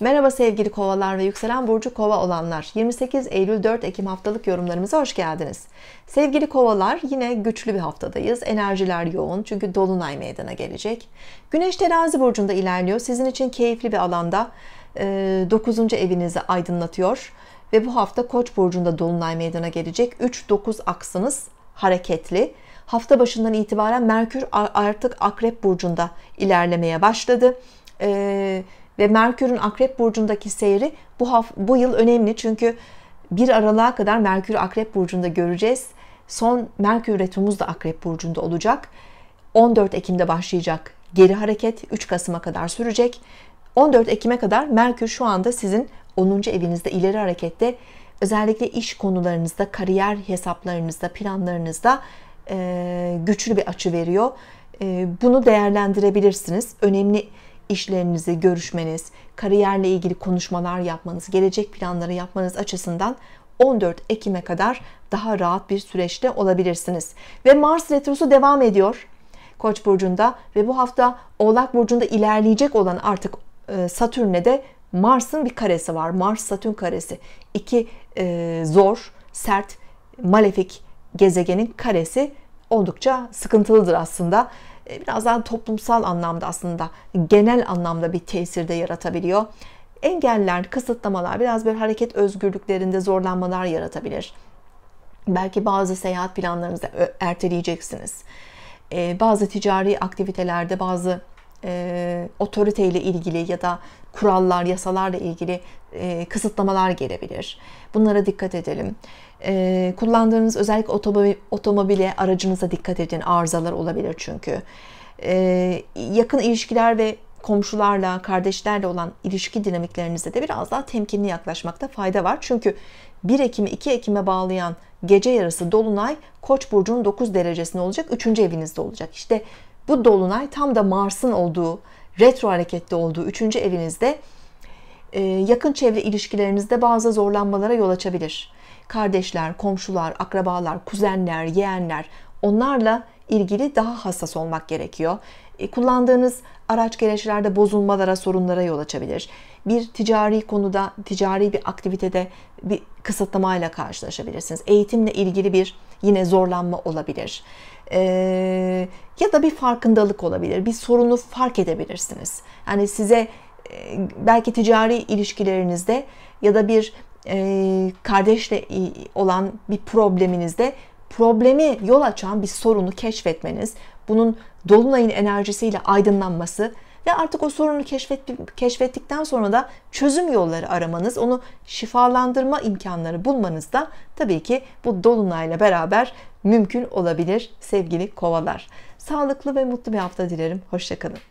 Merhaba sevgili kovalar ve yükselen burcu kova olanlar. 28 Eylül 4 Ekim haftalık yorumlarımıza hoş geldiniz. Sevgili kovalar yine güçlü bir haftadayız. Enerjiler yoğun çünkü dolunay meydana gelecek. Güneş terazi burcunda ilerliyor. Sizin için keyifli bir alanda 9. E, evinizi aydınlatıyor. Ve bu hafta koç burcunda dolunay meydana gelecek. 3-9 aksınız hareketli. Hafta başından itibaren Merkür artık Akrep burcunda ilerlemeye başladı. Ee, ve Merkür'ün Akrep burcundaki seyri bu bu yıl önemli çünkü bir aralığa kadar Merkür Akrep burcunda göreceğiz. Son Merkür retromuz da Akrep burcunda olacak. 14 Ekim'de başlayacak geri hareket 3 Kasım'a kadar sürecek. 14 Ekim'e kadar Merkür şu anda sizin 10. evinizde ileri harekette özellikle iş konularınızda, kariyer hesaplarınızda, planlarınızda güçlü bir açı veriyor. Bunu değerlendirebilirsiniz. Önemli işlerinizi görüşmeniz, kariyerle ilgili konuşmalar yapmanız, gelecek planları yapmanız açısından 14 Ekim'e kadar daha rahat bir süreçte olabilirsiniz. Ve Mars retrosu devam ediyor. Koç burcunda ve bu hafta Oğlak burcunda ilerleyecek olan artık e, Satürn'e de Mars'ın bir karesi var. Mars Satürn karesi. İki e, zor, sert, malefik gezegenin karesi oldukça sıkıntılıdır aslında. E, biraz daha toplumsal anlamda aslında genel anlamda bir tesir de yaratabiliyor. Engeller, kısıtlamalar, biraz bir hareket özgürlüklerinde zorlanmalar yaratabilir. Belki bazı seyahat planlarınızı erteleyeceksiniz. E, bazı ticari aktivitelerde, bazı e, otoriteyle ilgili ya da kurallar, yasalarla ilgili e, kısıtlamalar gelebilir. Bunlara dikkat edelim. E, kullandığınız özellikle otomobil, otomobile, aracınıza dikkat edin. Arızalar olabilir çünkü. E, yakın ilişkiler ve komşularla, kardeşlerle olan ilişki dinamiklerinizde de biraz daha temkinli yaklaşmakta fayda var. Çünkü 1 Ekim'i 2 Ekim'e bağlayan gece yarısı dolunay Koç burcunun 9 derecesinde olacak. 3. evinizde olacak. İşte bu dolunay tam da Mars'ın olduğu, retro harekette olduğu üçüncü evinizde e, yakın çevre ilişkilerinizde bazı zorlanmalara yol açabilir. Kardeşler, komşular, akrabalar, kuzenler, yeğenler, Onlarla ilgili daha hassas olmak gerekiyor. E, kullandığınız araç gereçlerde bozulmalara, sorunlara yol açabilir. Bir ticari konuda, ticari bir aktivitede bir kısıtlamayla karşılaşabilirsiniz. Eğitimle ilgili bir yine zorlanma olabilir. Ee, ya da bir farkındalık olabilir. Bir sorunu fark edebilirsiniz. Yani size e, belki ticari ilişkilerinizde ya da bir e, kardeşle olan bir probleminizde problemi yol açan bir sorunu keşfetmeniz, bunun dolunayın enerjisiyle aydınlanması ve artık o sorunu keşfet, keşfettikten sonra da çözüm yolları aramanız, onu şifalandırma imkanları bulmanız da tabii ki bu dolunayla beraber mümkün olabilir sevgili kovalar. Sağlıklı ve mutlu bir hafta dilerim. Hoşçakalın.